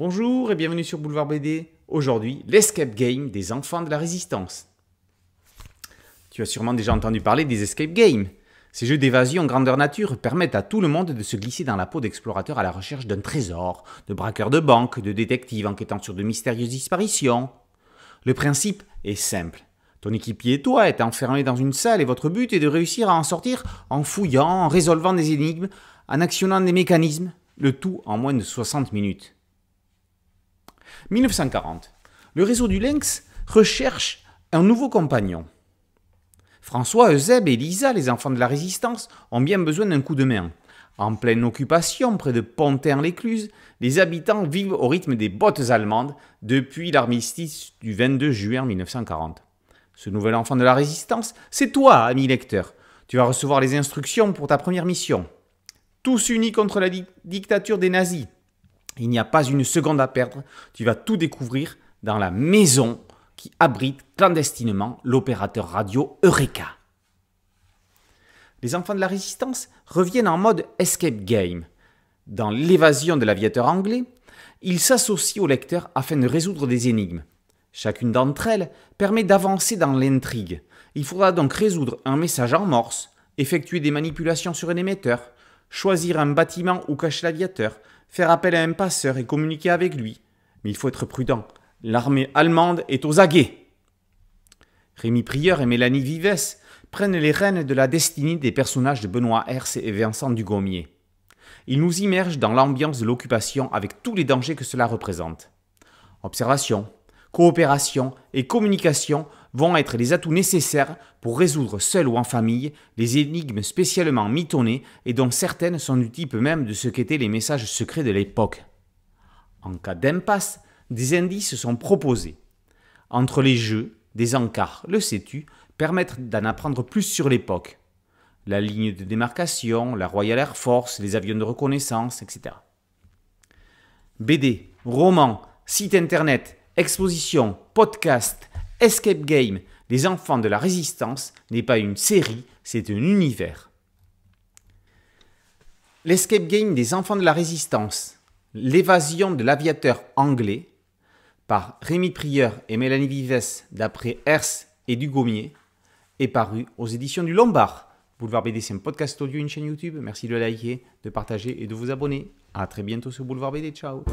Bonjour et bienvenue sur Boulevard BD. Aujourd'hui, l'escape game des enfants de la résistance. Tu as sûrement déjà entendu parler des escape games. Ces jeux d'évasion grandeur nature permettent à tout le monde de se glisser dans la peau d'explorateurs à la recherche d'un trésor, de braqueurs de banque, de détectives enquêtant sur de mystérieuses disparitions. Le principe est simple. Ton équipier et toi est enfermé dans une salle et votre but est de réussir à en sortir en fouillant, en résolvant des énigmes, en actionnant des mécanismes, le tout en moins de 60 minutes. 1940. Le réseau du lynx recherche un nouveau compagnon. François, Euseb et Lisa, les enfants de la résistance, ont bien besoin d'un coup de main. En pleine occupation, près de Pontin-l'Écluse, les habitants vivent au rythme des bottes allemandes depuis l'armistice du 22 juin 1940. Ce nouvel enfant de la résistance, c'est toi, ami lecteur. Tu vas recevoir les instructions pour ta première mission. Tous unis contre la dictature des nazis. Il n'y a pas une seconde à perdre. Tu vas tout découvrir dans la maison qui abrite clandestinement l'opérateur radio Eureka. Les enfants de la résistance reviennent en mode escape game. Dans l'évasion de l'aviateur anglais, ils s'associent au lecteur afin de résoudre des énigmes. Chacune d'entre elles permet d'avancer dans l'intrigue. Il faudra donc résoudre un message en morse, effectuer des manipulations sur un émetteur, choisir un bâtiment où cacher l'aviateur, faire appel à un passeur et communiquer avec lui. Mais il faut être prudent. L'armée allemande est aux aguets. Rémi Prieur et Mélanie Vives prennent les rênes de la destinée des personnages de Benoît Hers et Vincent Dugommier. Ils nous immergent dans l'ambiance de l'occupation avec tous les dangers que cela représente. Observation, coopération et communication vont être les atouts nécessaires pour résoudre seul ou en famille les énigmes spécialement mitonnées et dont certaines sont du type même de ce qu'étaient les messages secrets de l'époque. En cas d'impasse, des indices sont proposés. Entre les jeux, des encarts, le sais-tu, permettent d'en apprendre plus sur l'époque. La ligne de démarcation, la Royal Air Force, les avions de reconnaissance, etc. BD, romans, sites internet, expositions, podcasts, Escape Game, des enfants de la résistance, n'est pas une série, c'est un univers. L'escape game des enfants de la résistance, l'évasion de l'aviateur anglais, par Rémi Prieur et Mélanie Vives, d'après Hers et Dugommier, est paru aux éditions du Lombard. Boulevard BD, c'est un podcast audio, une chaîne YouTube. Merci de liker, de partager et de vous abonner. À très bientôt sur Boulevard BD. Ciao!